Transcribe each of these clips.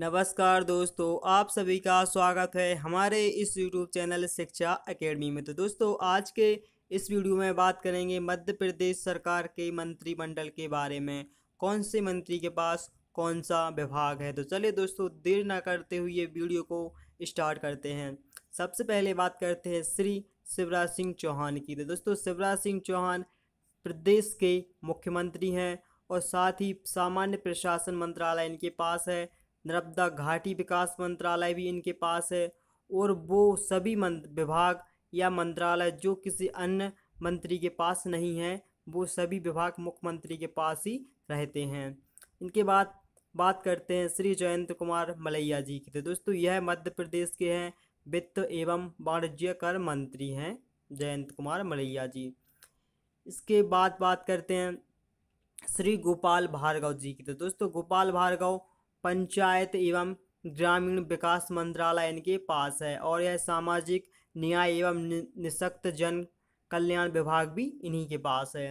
नमस्कार दोस्तों आप सभी का स्वागत है हमारे इस यूट्यूब चैनल शिक्षा एकेडमी में तो दोस्तों आज के इस वीडियो में बात करेंगे मध्य प्रदेश सरकार के मंत्रिमंडल के बारे में कौन से मंत्री के पास कौन सा विभाग है तो चलिए दोस्तों देर ना करते हुए वीडियो को स्टार्ट करते हैं सबसे पहले बात करते हैं श्री शिवराज सिंह चौहान की तो दोस्तों शिवराज सिंह चौहान प्रदेश के मुख्यमंत्री हैं और साथ ही सामान्य प्रशासन मंत्रालय इनके पास है नर्मदा घाटी विकास मंत्रालय भी इनके पास है और वो सभी विभाग या मंत्रालय जो किसी अन्य मंत्री के पास नहीं है वो सभी विभाग मुख्यमंत्री के पास ही रहते हैं इनके बाद बात करते हैं श्री जयंत कुमार मलैया जी की तो दोस्तों यह मध्य प्रदेश के हैं वित्त एवं वाणिज्य कर मंत्री हैं जयंत कुमार मलैया जी इसके बाद बात करते हैं श्री गोपाल भार्गव जी की तो दोस्तों गोपाल भार्गव पंचायत एवं ग्रामीण विकास मंत्रालय इनके पास है और यह सामाजिक न्याय एवं निशक्त जन कल्याण विभाग भी इन्हीं के पास है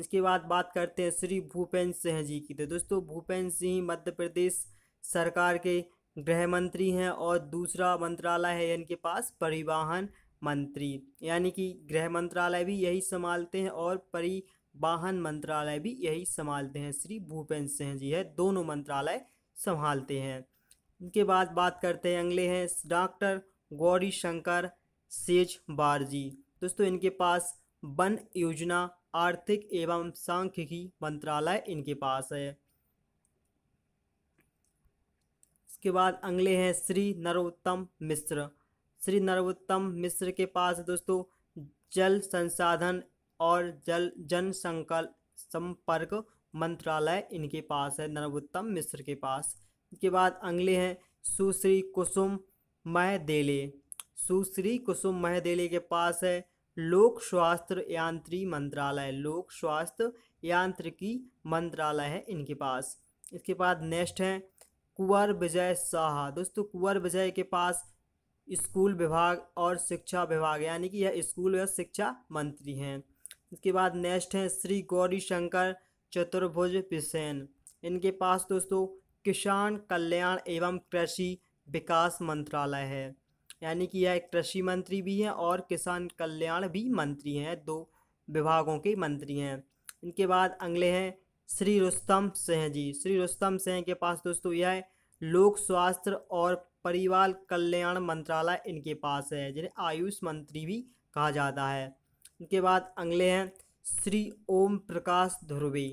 इसके बाद बात करते हैं श्री भूपेंद्र सिंह जी की तो दोस्तों भूपेंद्र सिंह मध्य प्रदेश सरकार के गृह मंत्री हैं और दूसरा मंत्रालय है इनके पास परिवहन मंत्री यानी कि गृह मंत्रालय भी यही संभालते हैं और परिवहन मंत्रालय भी यही संभालते हैं श्री भूपेंद्र सिंह जी है दोनों मंत्रालय संभालते हैं उनके बाद बात करते हैं अगले हैं डॉक्टर गौरी शंकर सेज बारजी दोस्तों इनके पास वन योजना आर्थिक एवं सांख्यिकी मंत्रालय इनके पास है इसके बाद अगले हैं श्री नरोत्तम मिश्र श्री नरोत्तम मिश्र के पास दोस्तों जल संसाधन और जल जन संकल्प संपर्क मंत्रालय इनके पास है नरोत्तम मिश्र के पास इसके बाद अगले हैं सुश्री कुसुम मह देले सुश्री कुसुम मह देले के पास है लोक स्वास्थ्य यांत्री मंत्रालय लोक स्वास्थ्य यांत्रिकी मंत्रालय है इनके पास इसके बाद नेक्स्ट है कुंवर विजय शाह दोस्तों कुंवर विजय के पास स्कूल विभाग और शिक्षा विभाग यानी कि यह स्कूल व शिक्षा मंत्री हैं इसके बाद नेक्स्ट हैं श्री गौरी शंकर चतुर्भुज बिसेन इनके पास दोस्तों किसान कल्याण एवं कृषि विकास मंत्रालय है यानी कि यह कृषि मंत्री भी हैं और किसान कल्याण भी मंत्री हैं दो विभागों के मंत्री हैं इनके बाद अगले हैं श्री रुस्तम सिंह जी श्री रुस्तम सिंह के पास दोस्तों यह लोक स्वास्थ्य और परिवार कल्याण मंत्रालय इनके पास है जिन्हें आयुष मंत्री भी कहा जाता है इनके बाद अगले हैं श्री ओम प्रकाश ध्रुवे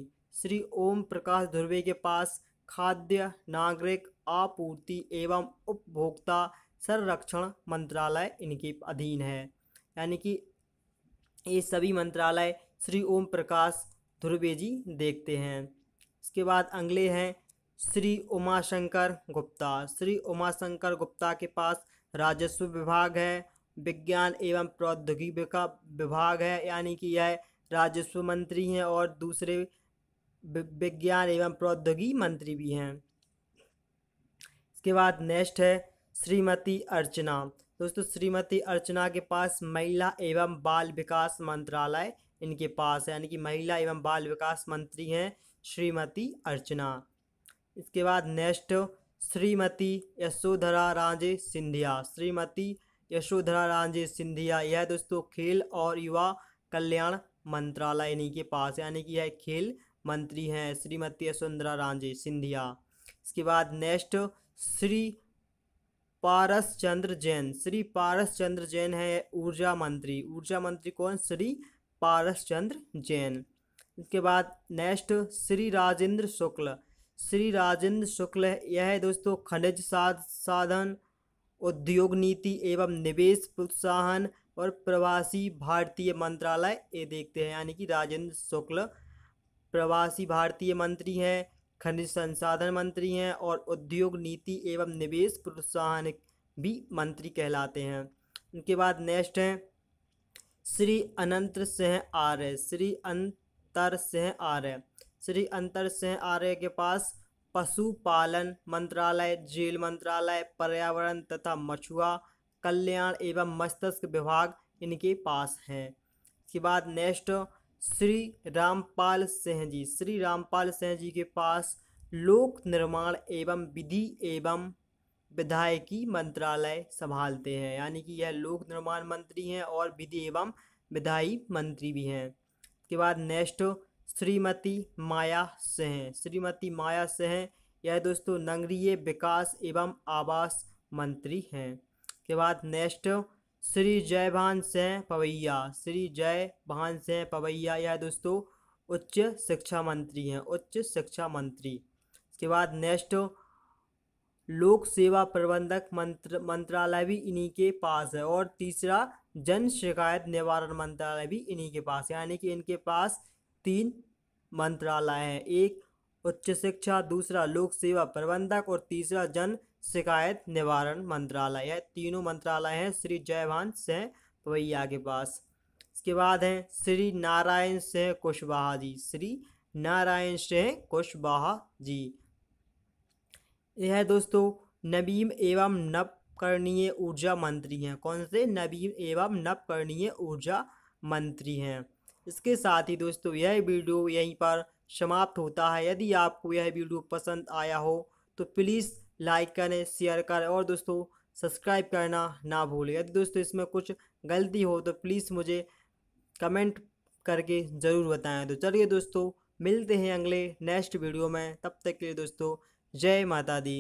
श्री ओम प्रकाश ध्रुवे के पास खाद्य नागरिक आपूर्ति एवं उपभोक्ता संरक्षण मंत्रालय इनके अधीन है यानी कि ये सभी मंत्रालय श्री ओम प्रकाश ध्रुवे जी देखते हैं इसके बाद अगले हैं श्री उमाशंकर गुप्ता श्री उमाशंकर गुप्ता के पास राजस्व विभाग है विज्ञान एवं प्रौद्योगिकी का विभाग है यानी कि यह राजस्व मंत्री हैं और दूसरे विज्ञान एवं प्रौद्योगिकी मंत्री भी हैं इसके बाद नेक्स्ट है श्रीमती अर्चना दोस्तों श्रीमती अर्चना के पास महिला एवं बाल विकास मंत्रालय इनके पास है यानी कि महिला एवं बाल विकास मंत्री हैं श्रीमती अर्चना इसके बाद नेक्स्ट श्रीमती यशोधरा राजे सिंधिया श्रीमती यशोधरा राजे सिंधिया यह दोस्तों खेल और युवा कल्याण मंत्रालय इन्हीं के पास यानी कि यह खेल मंत्री हैं श्रीमती यशवंतरा रांझे सिंधिया इसके बाद नेक्स्ट श्री पारस चंद्र जैन श्री पारस चंद्र जैन है ऊर्जा मंत्री ऊर्जा मंत्री कौन श्री पारस चंद्र जैन इसके बाद नेक्स्ट श्री राजेंद्र शुक्ल श्री राजेंद्र शुक्ल यह है दोस्तों खनिज साध साधन उद्योग नीति एवं निवेश प्रोत्साहन और प्रवासी भारतीय मंत्रालय ये देखते हैं यानी कि राजेंद्र शुक्ल प्रवासी भारतीय मंत्री हैं खनिज संसाधन मंत्री हैं और उद्योग नीति एवं निवेश प्रोत्साहन भी मंत्री कहलाते हैं उनके बाद नेक्स्ट हैं श्री अनंत सिंह आर्य श्री अंतर सिंह आर्य श्री अंतर सिंह आर्य के पास पशुपालन मंत्रालय जेल मंत्रालय पर्यावरण तथा मछुआ कल्याण एवं मस्तिष्क विभाग इनके पास हैं इसके बाद नेक्स्ट श्री रामपाल सिंह जी श्री रामपाल सिंह जी के पास लोक निर्माण एवं विधि एवं विधायकी मंत्रालय संभालते हैं यानी कि यह लोक निर्माण मंत्री हैं और विधि एवं विधायी मंत्री भी हैं इसके बाद नेक्स्ट श्रीमती माया सिंह श्रीमती माया सिंह यह दोस्तों नगरीय विकास एवं आवास मंत्री हैं के बाद नेक्स्ट श्री जय भान सिंह पवैया श्री जय भान सिंह पवैया यह दोस्तों उच्च शिक्षा मंत्री हैं उच्च शिक्षा मंत्री इसके बाद नेक्स्ट लोक सेवा प्रबंधक मंत्र मंत्रालय भी इन्हीं के पास है और तीसरा जन शिकायत निवारण मंत्रालय भी इन्हीं के पास यानी कि इनके पास तीन मंत्रालय हैं एक उच्च शिक्षा दूसरा लोक सेवा प्रबंधक और तीसरा जन शिकायत निवारण मंत्रालय यह तीनों मंत्रालय हैं श्री जयभान सिंह पवैया के पास इसके बाद हैं श्री नारायण सिंह कुशवाहा जी श्री नारायण सिंह कुशवाहा जी यह दोस्तों नवीन एवं नवकरणीय ऊर्जा मंत्री हैं कौन से नवीन एवं नवकरणीय ऊर्जा मंत्री हैं इसके साथ ही दोस्तों यह वीडियो यहीं पर समाप्त होता है यदि आपको यह वीडियो पसंद आया हो तो प्लीज़ लाइक करें शेयर करें और दोस्तों सब्सक्राइब करना ना भूलें यदि दोस्तों इसमें कुछ गलती हो तो प्लीज़ मुझे कमेंट करके ज़रूर बताएं तो चलिए दोस्तों मिलते हैं अगले नेक्स्ट वीडियो में तब तक के लिए दोस्तों जय माता दी